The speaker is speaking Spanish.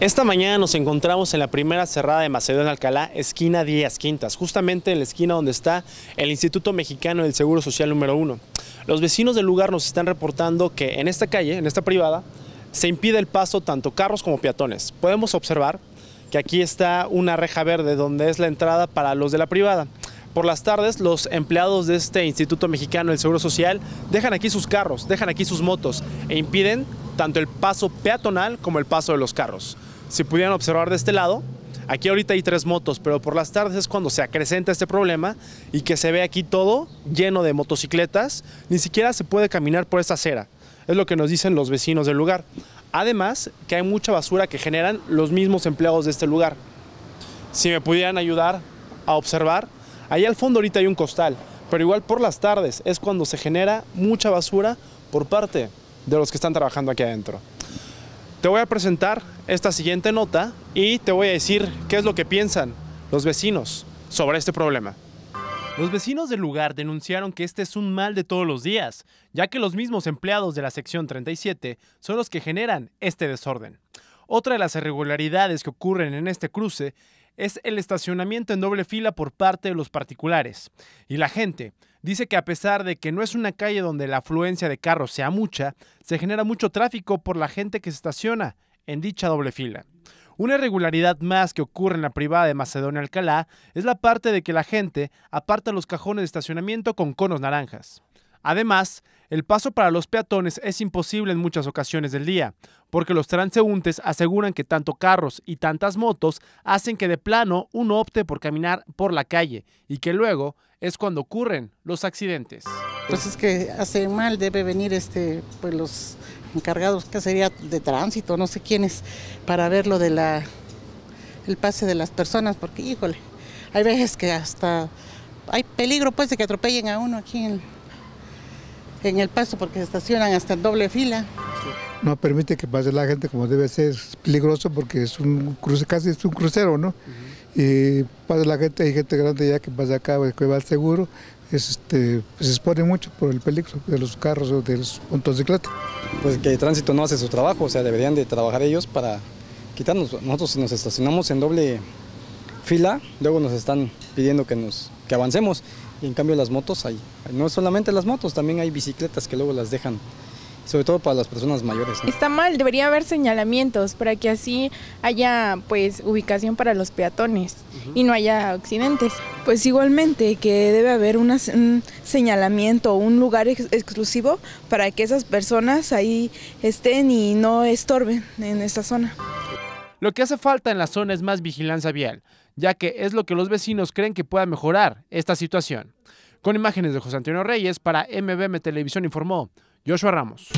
Esta mañana nos encontramos en la primera cerrada de Macedonia Alcalá, esquina Díaz Quintas, justamente en la esquina donde está el Instituto Mexicano del Seguro Social número 1. Los vecinos del lugar nos están reportando que en esta calle, en esta privada, se impide el paso tanto carros como peatones. Podemos observar que aquí está una reja verde donde es la entrada para los de la privada. Por las tardes, los empleados de este Instituto Mexicano del Seguro Social dejan aquí sus carros, dejan aquí sus motos e impiden tanto el paso peatonal como el paso de los carros. Si pudieran observar de este lado, aquí ahorita hay tres motos, pero por las tardes es cuando se acrecenta este problema y que se ve aquí todo lleno de motocicletas, ni siquiera se puede caminar por esta acera, es lo que nos dicen los vecinos del lugar. Además, que hay mucha basura que generan los mismos empleados de este lugar. Si me pudieran ayudar a observar, ahí al fondo ahorita hay un costal, pero igual por las tardes es cuando se genera mucha basura por parte de los que están trabajando aquí adentro. Te voy a presentar esta siguiente nota y te voy a decir qué es lo que piensan los vecinos sobre este problema. Los vecinos del lugar denunciaron que este es un mal de todos los días, ya que los mismos empleados de la sección 37 son los que generan este desorden. Otra de las irregularidades que ocurren en este cruce es el estacionamiento en doble fila por parte de los particulares. Y la gente dice que a pesar de que no es una calle donde la afluencia de carros sea mucha, se genera mucho tráfico por la gente que se estaciona en dicha doble fila. Una irregularidad más que ocurre en la privada de Macedonia Alcalá es la parte de que la gente aparta los cajones de estacionamiento con conos naranjas. Además, el paso para los peatones es imposible en muchas ocasiones del día, porque los transeúntes aseguran que tanto carros y tantas motos hacen que de plano uno opte por caminar por la calle y que luego es cuando ocurren los accidentes. Pues es que hace mal debe venir este pues los encargados que sería de tránsito, no sé quiénes, para ver lo de la el pase de las personas, porque híjole, hay veces que hasta hay peligro pues de que atropellen a uno aquí en en el paso porque se estacionan hasta en doble fila. No permite que pase la gente como debe ser, es peligroso porque es un cruce, casi es un crucero, ¿no? Y pasa la gente, hay gente grande ya que pasa acá, pues, que va al seguro, este, pues, se expone mucho por el peligro de los carros o de los puntos motocicletas. Pues que el tránsito no hace su trabajo, o sea, deberían de trabajar ellos para quitarnos. Nosotros nos estacionamos en doble fila, luego nos están pidiendo que, nos, que avancemos. Y en cambio las motos hay, no solamente las motos, también hay bicicletas que luego las dejan, sobre todo para las personas mayores. Está mal, debería haber señalamientos para que así haya pues ubicación para los peatones y no haya accidentes. Pues igualmente que debe haber un señalamiento, un lugar exclusivo para que esas personas ahí estén y no estorben en esta zona. Lo que hace falta en la zona es más vigilancia vial, ya que es lo que los vecinos creen que pueda mejorar esta situación. Con imágenes de José Antonio Reyes para MBM Televisión informó Joshua Ramos.